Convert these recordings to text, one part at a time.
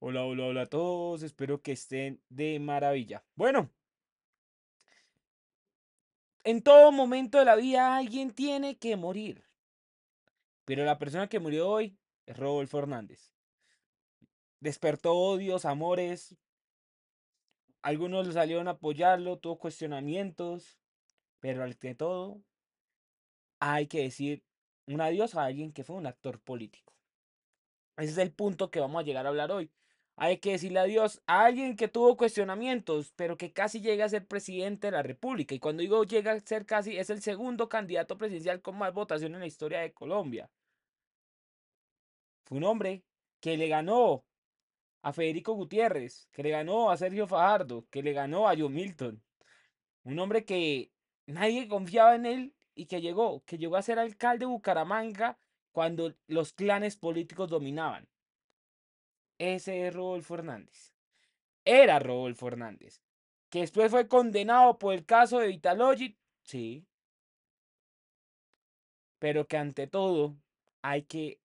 Hola, hola, hola a todos. Espero que estén de maravilla. Bueno, en todo momento de la vida alguien tiene que morir. Pero la persona que murió hoy es Rodolfo Hernández. Despertó odios, amores. Algunos salieron a apoyarlo, tuvo cuestionamientos. Pero ante todo, hay que decir un adiós a alguien que fue un actor político. Ese es el punto que vamos a llegar a hablar hoy hay que decirle adiós a alguien que tuvo cuestionamientos, pero que casi llega a ser presidente de la República. Y cuando digo llega a ser casi, es el segundo candidato presidencial con más votación en la historia de Colombia. Fue un hombre que le ganó a Federico Gutiérrez, que le ganó a Sergio Fajardo, que le ganó a Joe Milton. Un hombre que nadie confiaba en él y que llegó, que llegó a ser alcalde de Bucaramanga cuando los clanes políticos dominaban. Ese es Rodolfo Hernández. Era Rodolfo Hernández. Que después fue condenado por el caso de Vitalogic. Sí. Pero que ante todo hay que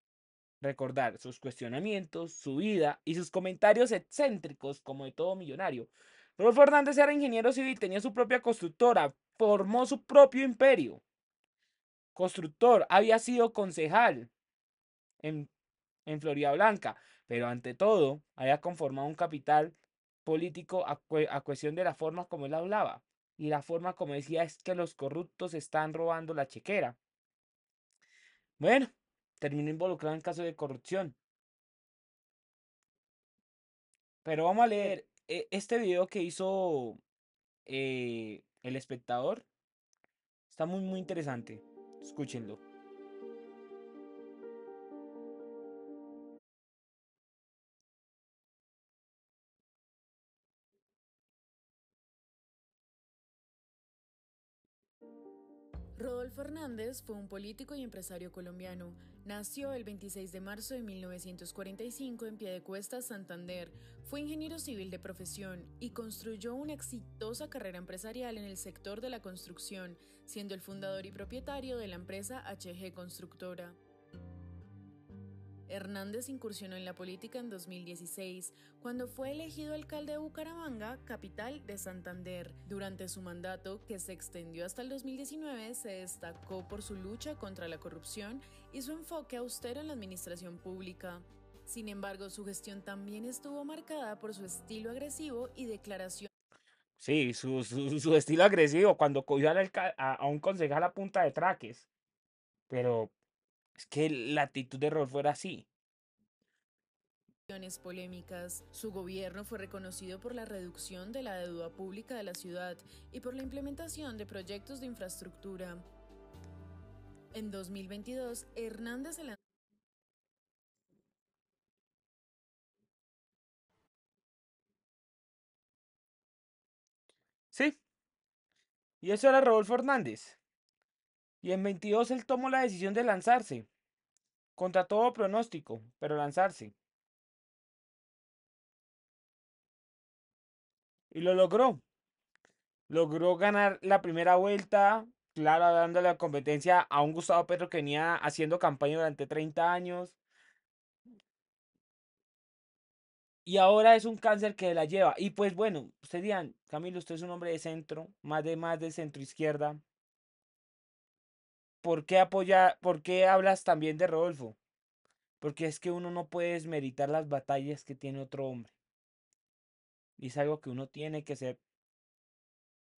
recordar sus cuestionamientos, su vida y sus comentarios excéntricos como de todo millonario. Rodolfo Hernández era ingeniero civil, tenía su propia constructora, formó su propio imperio. Constructor, había sido concejal en, en Florida Blanca, pero ante todo había conformado un capital político a, cuestión de la forma como él hablaba y la forma como decía es que los corruptos están robando la chequera. Bueno, terminó involucrado en caso de corrupción. Pero vamos a leer e, este video que hizo eh, el espectador. Está muy, muy interesante. Escúchenlo. Rodolfo Hernández fue un político y empresario colombiano. Nació el 26 de marzo de 1945 en Piedecuesta, Santander. Fue ingeniero civil de profesión y construyó una exitosa carrera empresarial en el sector de la construcción, siendo el fundador y propietario de la empresa HG Constructora. Hernández incursionó en la política en 2016, cuando fue elegido alcalde de Bucaramanga, capital de Santander. Durante su mandato, que se extendió hasta el 2019, se destacó por su lucha contra la corrupción y su enfoque austero en la administración pública. Sin embargo, su gestión también estuvo marcada por su estilo agresivo y declaración. Sí, su, estilo agresivo cuando cogió a, un concejal a punta de traques. Pero, es que la actitud de Rolf era así polémicas. Su gobierno fue reconocido por la reducción de la deuda pública de la ciudad y por la implementación de proyectos de infraestructura. En 2022, Hernández se lanzó Sí. Y eso era Rodolfo Hernández. Y en 22 él tomó la decisión de lanzarse, contra todo pronóstico, pero lanzarse. Y lo logró. Logró ganar la primera vuelta, claro, dándole la competencia a un Gustavo Petro que venía haciendo campaña durante 30 años. Y ahora es un cáncer que la lleva. Y pues bueno, ustedes dirán, Camilo, usted es un hombre de centro, más de más de centro izquierda, ¿por qué, apoya, ¿por qué hablas también de Rodolfo? Porque es que uno no puede desmeritar las batallas que tiene otro hombre. Y es algo que uno tiene que ser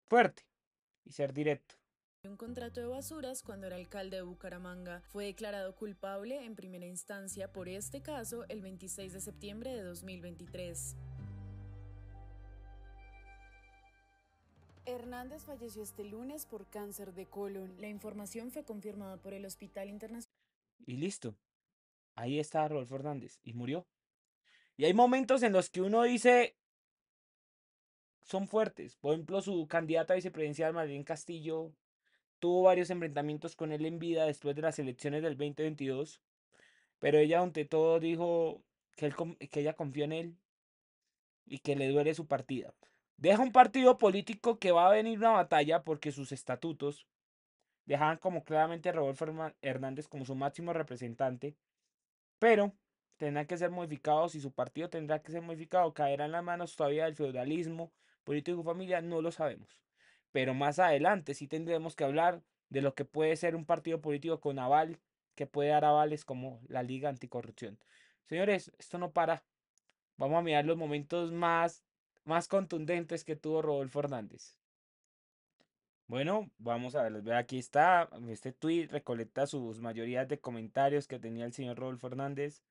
fuerte y ser directo. Un contrato de basuras cuando era alcalde de Bucaramanga fue declarado culpable en primera instancia por este caso el 26 de septiembre de 2023. Hernández falleció este lunes por cáncer de colon. La información fue confirmada por el Hospital Internacional. Y listo. Ahí está Rodolfo Hernández y murió. Y hay momentos en los que uno dice, son fuertes. Por ejemplo, su candidata a vicepresidencial, Marlene Castillo, tuvo varios enfrentamientos con él en vida después de las elecciones del 2022. Pero ella, ante todo, dijo que, que ella confió en él y que le duele su partida. Deja un partido político que va a venir una batalla porque sus estatutos dejaban como claramente a Rodolfo Hernández como su máximo representante, pero tendrá que ser modificado si su partido tendrá que ser modificado. caerá en las manos todavía del feudalismo político familiar, no lo sabemos. Pero más adelante sí tendremos que hablar de lo que puede ser un partido político con aval, que puede dar avales como la Liga Anticorrupción. Señores, esto no para. Vamos a mirar los momentos más más contundentes que tuvo Rodolfo Hernández. Bueno, vamos a ver, aquí está, este tweet recolecta sus mayorías de comentarios que tenía el señor Rodolfo Hernández.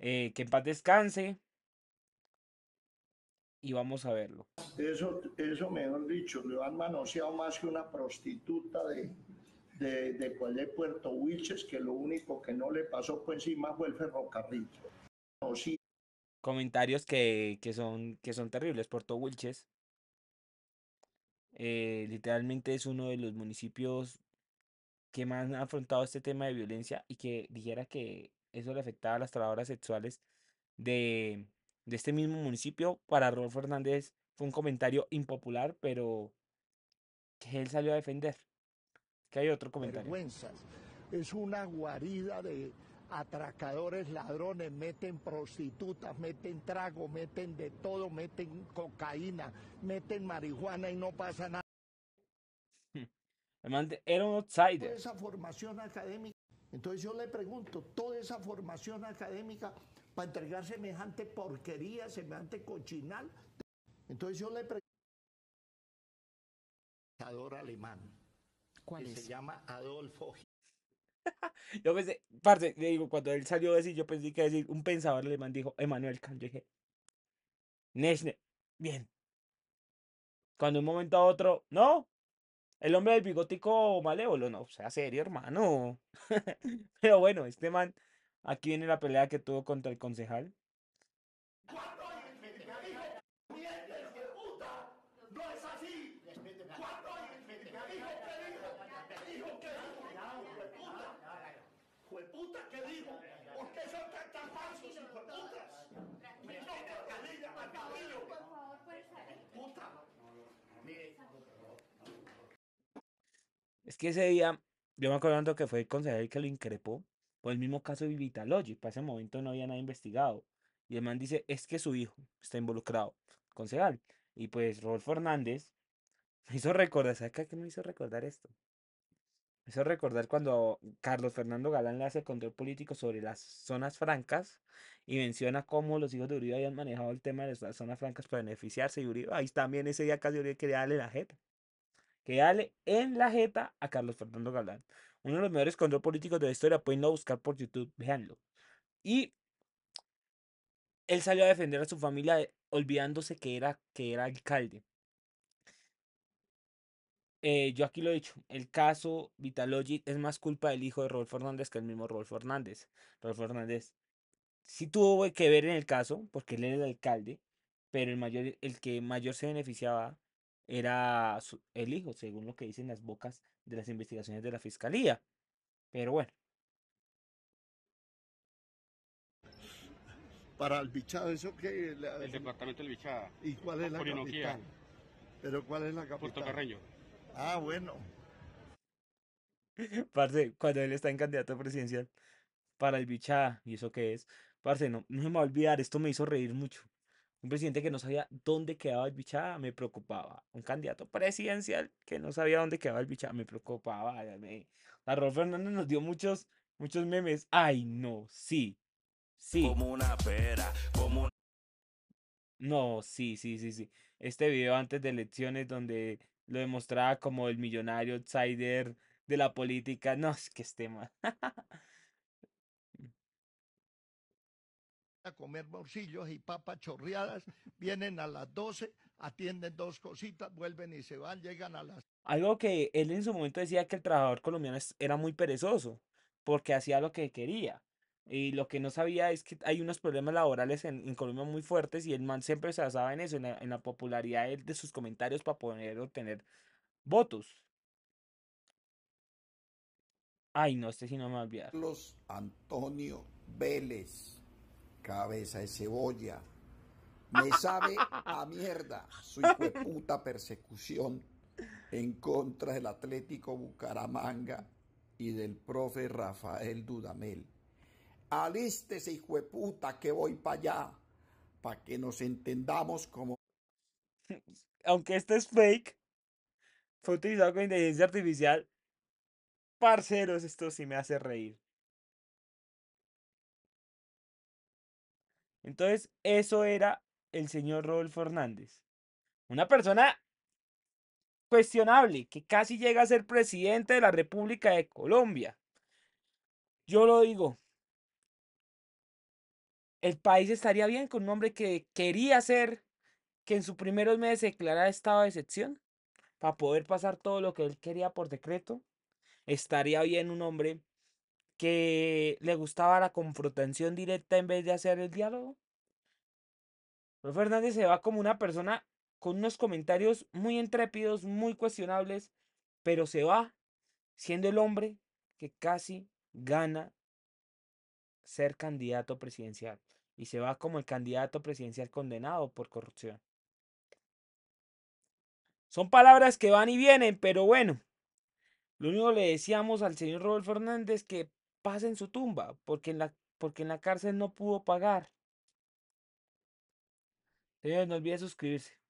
Eh, que en paz descanse. Y vamos a verlo. Eso, eso mejor dicho, le han manoseado más que una prostituta de, de, de, Puerto Wilches, que lo único que no le pasó por encima fue el ferrocarril. O sí, comentarios que, son, que son terribles. Porto Wilches eh, literalmente es uno de los municipios que más ha afrontado este tema de violencia y que dijera que eso le afectaba a las trabajadoras sexuales de, de este mismo municipio. Para Rodolfo Hernández fue un comentario impopular, pero que él salió a defender. Que hay otro comentario. Es una guarida de atracadores, ladrones, meten prostitutas, meten trago, meten de todo, meten cocaína, meten marihuana y no pasa nada. Era un outsider. Esa formación académica. Entonces yo le pregunto, toda esa formación académica para entregar semejante porquería, semejante cochinal. Entonces yo le pregunto alemán ¿Cuál es? se llama Adolfo yo pensé, parce, le digo, cuando él salió a decir, yo pensé que decir, un pensador alemán dijo, Emanuel Kant, yo bien. Cuando un momento a otro, no, el hombre del bigótico malévolo, no, o sea, serio, hermano. Pero bueno, este man, aquí viene la pelea que tuvo contra el concejal. Es que ese día, yo me acuerdo que fue el concejal que lo increpó por el mismo caso de Vitalogy. Para ese momento no había nada investigado. Y el man dice, es que su hijo está involucrado, concejal. Y pues Rodolfo Hernández me hizo recordar, ¿sabes qué me hizo recordar esto? es recordar cuando Carlos Fernando Galán le hace control político sobre las zonas francas y menciona cómo los hijos de Uribe habían manejado el tema de las zonas francas para beneficiarse de Uribe. Ahí también ese día casi Uribe quería darle la jeta. Que darle en la jeta a Carlos Fernando Galán. Uno de los mejores control políticos de la historia, pueden buscar por YouTube, véanlo. Y él salió a defender a su familia eh, olvidándose que era, que era alcalde. Eh, yo aquí lo he dicho, el caso Vitalogic es más culpa del hijo de Rolf Hernández que el mismo Rolf Hernández. Rodolfo Hernández sí tuvo que ver en el caso, porque él era el alcalde, pero el, mayor, el que mayor se beneficiaba era su, el hijo, según lo que dicen las bocas de las investigaciones de la fiscalía. Pero bueno. Para el bichado, ¿eso qué? el departamento del bichado. ¿Y cuál es la capital? Pero ¿cuál es la capital? Puerto Carreño. Ah, bueno. Parce, cuando él está en candidato presidencial para el bichada, ¿y eso qué es? Parce, no, me va a olvidar, esto me hizo reír mucho. Un presidente que no sabía dónde quedaba el bichada me preocupaba. Un candidato presidencial que no sabía dónde quedaba el bichada me preocupaba. Me... La Rolf Fernández nos dio muchos, muchos memes. Ay, no, sí. Sí. Como una pera, como No, sí, sí, sí, sí. Este video antes de elecciones donde lo demostraba como el millonario outsider de la política. No, es que esté tema. a comer bolsillos y papas chorreadas, vienen a las 12, atienden dos cositas, vuelven y se van, llegan a las... Algo que él en su momento decía que el trabajador colombiano era muy perezoso, porque hacía lo que quería. Y lo que no sabía es que hay unos problemas laborales en, Colombia muy fuertes y el man siempre se basaba en eso, en la, popularidad de, sus comentarios para poder obtener votos. Ay, no, este sí no me va a olvidar. Carlos Antonio Vélez, cabeza de cebolla. Me sabe a mierda su puta persecución en contra del Atlético Bucaramanga y del profe Rafael Dudamel alístese, hijo de puta, que voy para allá, para que nos entendamos como... Aunque este es fake, fue utilizado con inteligencia artificial. Parceros, esto sí me hace reír. Entonces, eso era el señor Rodolfo Hernández. Una persona cuestionable, que casi llega a ser presidente de la República de Colombia. Yo lo digo, el país estaría bien con un hombre que quería ser, que en sus primeros meses declarara estado de excepción para poder pasar todo lo que él quería por decreto. Estaría bien un hombre que le gustaba la confrontación directa en vez de hacer el diálogo. Pero Fernández se va como una persona con unos comentarios muy intrépidos, muy cuestionables, pero se va siendo el hombre que casi gana ser candidato presidencial y se va como el candidato presidencial condenado por corrupción. Son palabras que van y vienen, pero bueno, lo único que le decíamos al señor Robert Fernández que pase en su tumba, porque en la, porque en la cárcel no pudo pagar. Señores, no olviden suscribirse.